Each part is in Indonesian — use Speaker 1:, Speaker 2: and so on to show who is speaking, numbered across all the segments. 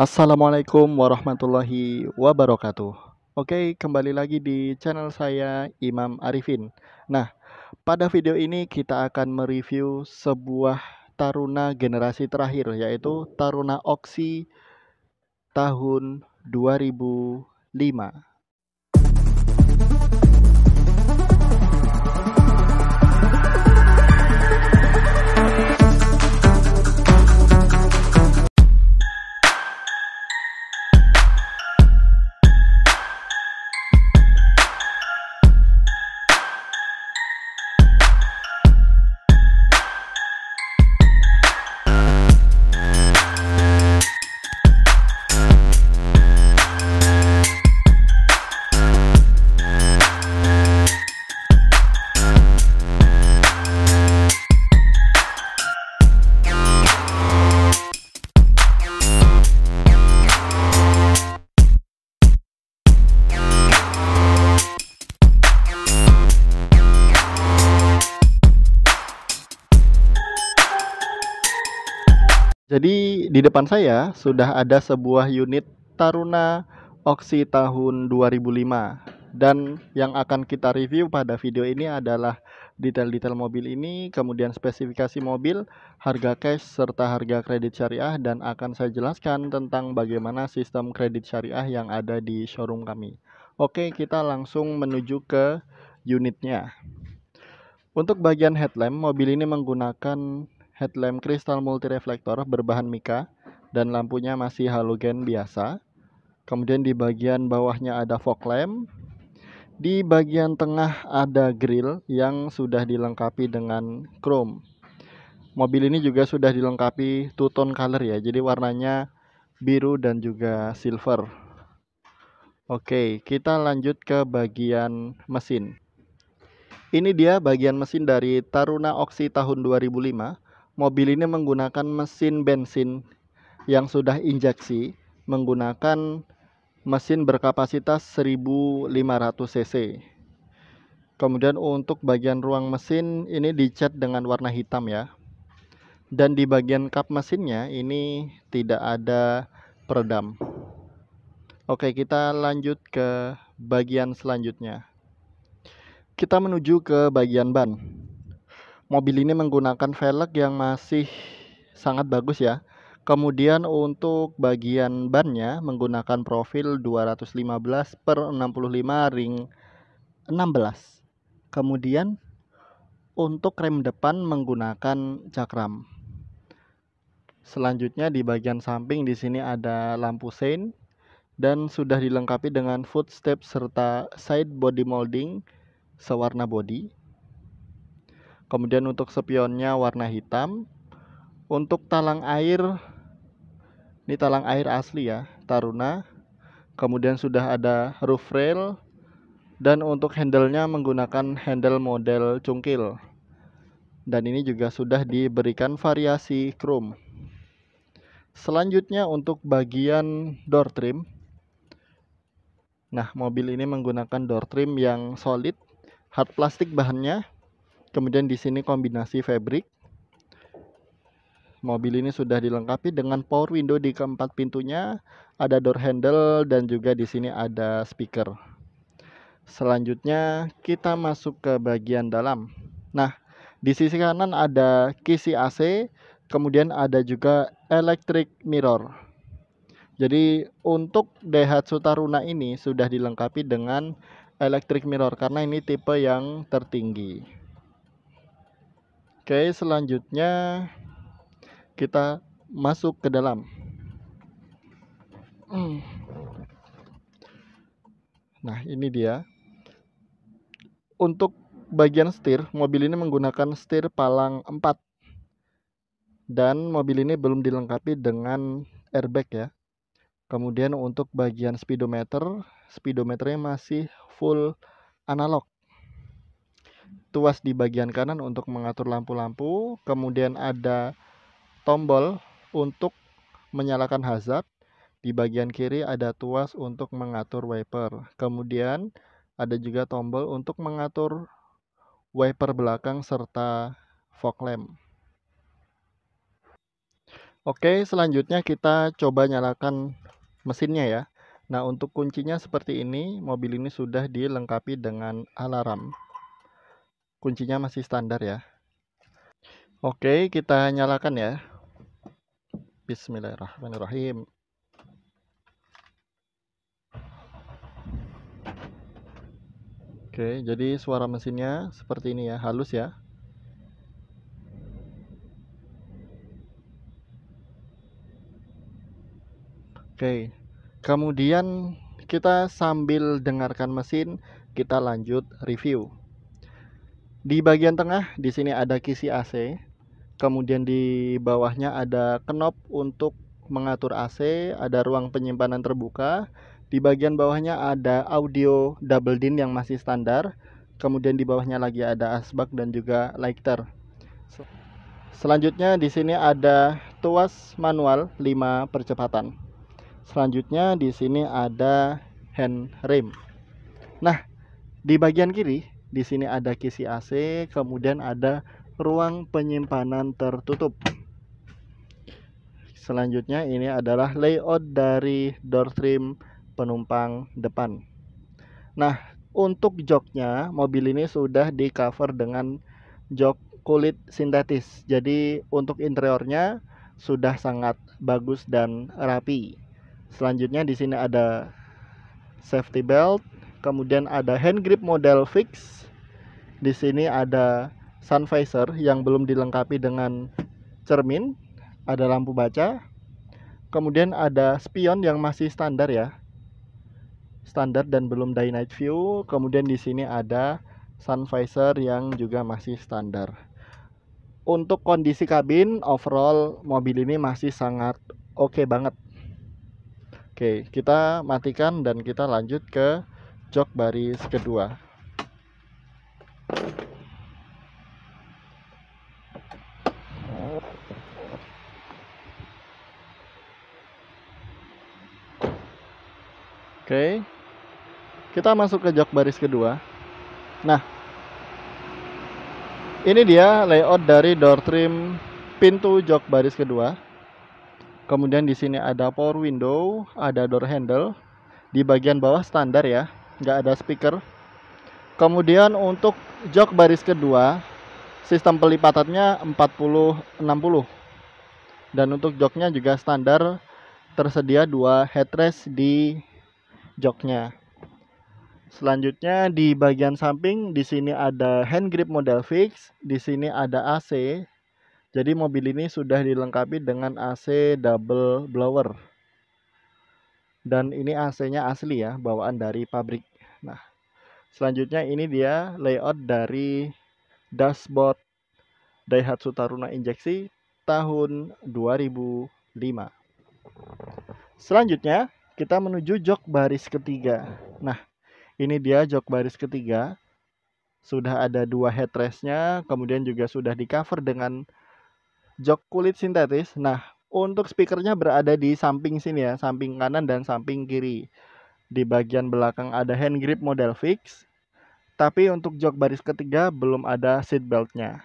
Speaker 1: Assalamualaikum warahmatullahi wabarakatuh. Oke, kembali lagi di channel saya Imam Arifin. Nah, pada video ini kita akan mereview sebuah taruna generasi terakhir yaitu Taruna Oksi tahun 2005. Jadi di depan saya sudah ada sebuah unit Taruna Oxy tahun 2005 dan yang akan kita review pada video ini adalah detail-detail mobil ini, kemudian spesifikasi mobil, harga cash serta harga kredit syariah dan akan saya jelaskan tentang bagaimana sistem kredit syariah yang ada di showroom kami. Oke, kita langsung menuju ke unitnya. Untuk bagian headlamp, mobil ini menggunakan Headlamp kristal multi reflektor berbahan mika dan lampunya masih halogen biasa. Kemudian di bagian bawahnya ada fog lamp. Di bagian tengah ada grill yang sudah dilengkapi dengan chrome. Mobil ini juga sudah dilengkapi two tone color ya. Jadi warnanya biru dan juga silver. Oke, kita lanjut ke bagian mesin. Ini dia bagian mesin dari Taruna Oxy tahun 2005 mobil ini menggunakan mesin bensin yang sudah injeksi menggunakan mesin berkapasitas 1500 cc. Kemudian untuk bagian ruang mesin ini dicat dengan warna hitam ya. Dan di bagian kap mesinnya ini tidak ada peredam. Oke, kita lanjut ke bagian selanjutnya. Kita menuju ke bagian ban mobil ini menggunakan velg yang masih sangat bagus ya. Kemudian untuk bagian bannya menggunakan profil 215 per 65 ring 16. Kemudian untuk rem depan menggunakan cakram. Selanjutnya di bagian samping di sini ada lampu sein dan sudah dilengkapi dengan footstep serta side body molding sewarna body. Kemudian untuk spionnya warna hitam. Untuk talang air ini talang air asli ya, Taruna. Kemudian sudah ada roof rail dan untuk handle-nya menggunakan handle model cungkil. Dan ini juga sudah diberikan variasi chrome. Selanjutnya untuk bagian door trim. Nah, mobil ini menggunakan door trim yang solid, hard plastik bahannya, Kemudian di sini kombinasi fabric. Mobil ini sudah dilengkapi dengan power window di keempat pintunya, ada door handle dan juga di sini ada speaker. Selanjutnya kita masuk ke bagian dalam. Nah, di sisi kanan ada kisi AC, kemudian ada juga electric mirror. Jadi untuk Daihatsu Taruna ini sudah dilengkapi dengan electric mirror karena ini tipe yang tertinggi. Oke, selanjutnya kita masuk ke dalam. Nah, ini dia. Untuk bagian setir, mobil ini menggunakan setir palang 4. Dan mobil ini belum dilengkapi dengan airbag ya. Kemudian untuk bagian speedometer, speedometernya masih full analog tuas di bagian kanan untuk mengatur lampu-lampu, kemudian ada tombol untuk menyalakan hazard, di bagian kiri ada tuas untuk mengatur wiper, kemudian ada juga tombol untuk mengatur wiper belakang serta fog lamp. Oke, selanjutnya kita coba nyalakan mesinnya ya. Nah, untuk kuncinya seperti ini, mobil ini sudah dilengkapi dengan alarm kuncinya masih standar ya Oke kita nyalakan ya Bismillahirrahmanirrahim Oke jadi suara mesinnya seperti ini ya halus ya Oke kemudian kita sambil dengarkan mesin kita lanjut review di bagian tengah di sini ada kisi AC. Kemudian di bawahnya ada knob untuk mengatur AC, ada ruang penyimpanan terbuka. Di bagian bawahnya ada audio double din yang masih standar. Kemudian di bawahnya lagi ada asbak dan juga lighter. Selanjutnya di sini ada tuas manual 5 percepatan. Selanjutnya di sini ada hand rem. Nah, di bagian kiri di sini ada kisi AC, kemudian ada ruang penyimpanan tertutup. Selanjutnya ini adalah layout dari door trim penumpang depan. Nah, untuk joknya mobil ini sudah di cover dengan jok kulit sintetis. Jadi untuk interiornya sudah sangat bagus dan rapi. Selanjutnya di sini ada safety belt, kemudian ada hand grip model fix di sini ada sun visor yang belum dilengkapi dengan cermin ada lampu baca kemudian ada spion yang masih standar ya standar dan belum day night view kemudian di sini ada sun visor yang juga masih standar untuk kondisi kabin overall mobil ini masih sangat oke okay banget oke okay, kita matikan dan kita lanjut ke jok baris kedua Oke, okay. kita masuk ke jok baris kedua. Nah, ini dia layout dari door trim pintu jok baris kedua. Kemudian di sini ada power window, ada door handle. Di bagian bawah standar ya, nggak ada speaker kemudian untuk jok baris kedua sistem pelipatannya 40-60 dan untuk joknya juga standar tersedia dua headrest di joknya selanjutnya di bagian samping di sini ada hand grip model fix di sini ada AC jadi mobil ini sudah dilengkapi dengan AC double blower. Dan ini AC-nya asli ya, bawaan dari pabrik. Nah, selanjutnya ini dia layout dari dashboard Daihatsu Taruna Injeksi tahun 2005. Selanjutnya, kita menuju jok baris ketiga. Nah, ini dia jok baris ketiga. Sudah ada dua headrestnya, kemudian juga sudah di cover dengan jok kulit sintetis. Nah, untuk speakernya berada di samping sini ya, samping kanan dan samping kiri. Di bagian belakang ada hand grip model fix, tapi untuk jok baris ketiga belum ada seat beltnya.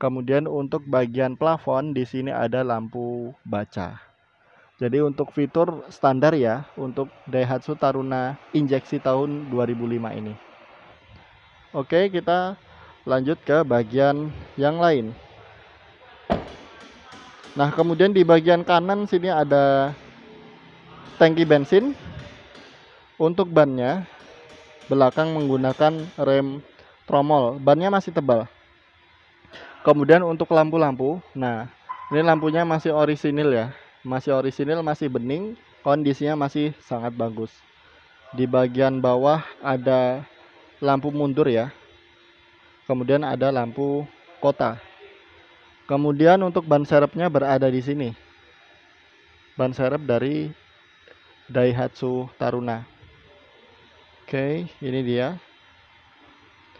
Speaker 1: Kemudian untuk bagian plafon di sini ada lampu baca. Jadi untuk fitur standar ya untuk Daihatsu Taruna injeksi tahun 2005 ini. Oke, kita lanjut ke bagian yang lain. Nah, kemudian di bagian kanan sini ada tangki bensin untuk bannya, belakang menggunakan rem tromol. Bannya masih tebal. Kemudian untuk lampu-lampu, nah ini lampunya masih orisinil ya. Masih orisinil, masih bening, kondisinya masih sangat bagus. Di bagian bawah ada lampu mundur ya. Kemudian ada lampu kota. Kemudian untuk ban serepnya berada di sini. Ban serep dari Daihatsu Taruna. Oke, ini dia.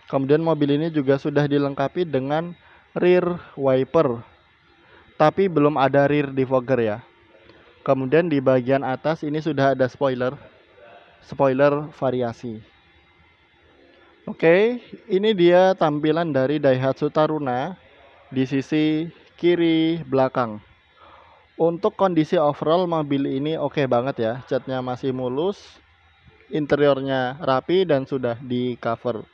Speaker 1: Kemudian mobil ini juga sudah dilengkapi dengan rear wiper. Tapi belum ada rear defogger ya. Kemudian di bagian atas ini sudah ada spoiler. Spoiler variasi. Oke, ini dia tampilan dari Daihatsu Taruna di sisi kiri belakang. Untuk kondisi overall mobil ini oke okay banget ya, catnya masih mulus, interiornya rapi dan sudah di cover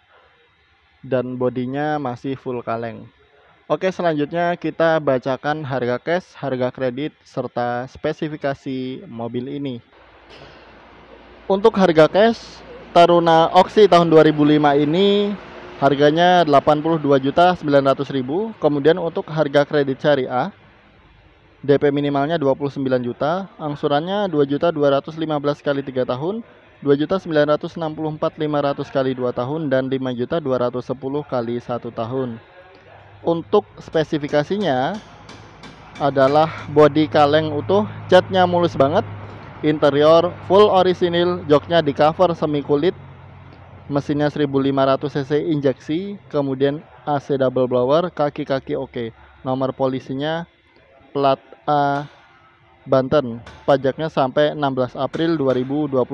Speaker 1: dan bodinya masih full kaleng Oke selanjutnya kita bacakan harga cash, harga kredit, serta spesifikasi mobil ini Untuk harga cash, Taruna Oxy tahun 2005 ini harganya 82.900.000 kemudian untuk harga kredit syariah DP minimalnya 29 juta, angsurannya juta 2.215 kali 3 tahun, 2.964.500 kali 2 tahun dan 5.210 kali 1 tahun. Untuk spesifikasinya adalah body kaleng utuh, catnya mulus banget, interior full orisinil, joknya di cover semi kulit, mesinnya 1500 cc injeksi, kemudian AC double blower, kaki-kaki oke. Okay. Nomor polisinya plat A Banten, pajaknya sampai 16 April 2022,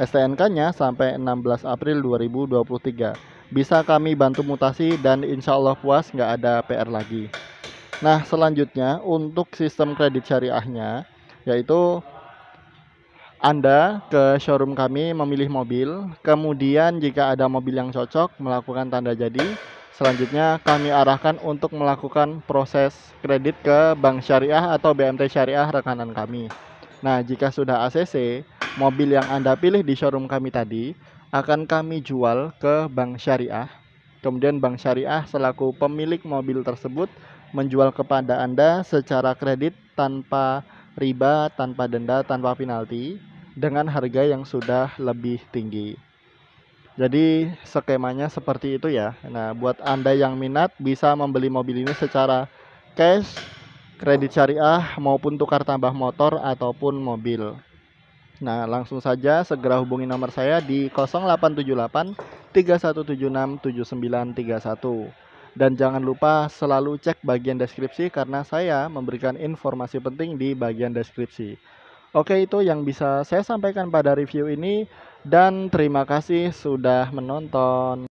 Speaker 1: STNK-nya sampai 16 April 2023. Bisa kami bantu mutasi dan insya Allah puas nggak ada PR lagi. Nah selanjutnya untuk sistem kredit syariahnya yaitu anda ke showroom kami memilih mobil, kemudian jika ada mobil yang cocok melakukan tanda jadi, Selanjutnya kami arahkan untuk melakukan proses kredit ke bank syariah atau BMT syariah rekanan kami. Nah, jika sudah ACC, mobil yang Anda pilih di showroom kami tadi akan kami jual ke bank syariah. Kemudian bank syariah selaku pemilik mobil tersebut menjual kepada Anda secara kredit tanpa riba, tanpa denda, tanpa penalti dengan harga yang sudah lebih tinggi. Jadi skemanya seperti itu ya. Nah, buat Anda yang minat bisa membeli mobil ini secara cash, kredit syariah maupun tukar tambah motor ataupun mobil. Nah, langsung saja segera hubungi nomor saya di 0878 3176 7931. Dan jangan lupa selalu cek bagian deskripsi karena saya memberikan informasi penting di bagian deskripsi. Oke, itu yang bisa saya sampaikan pada review ini. Dan terima kasih sudah menonton.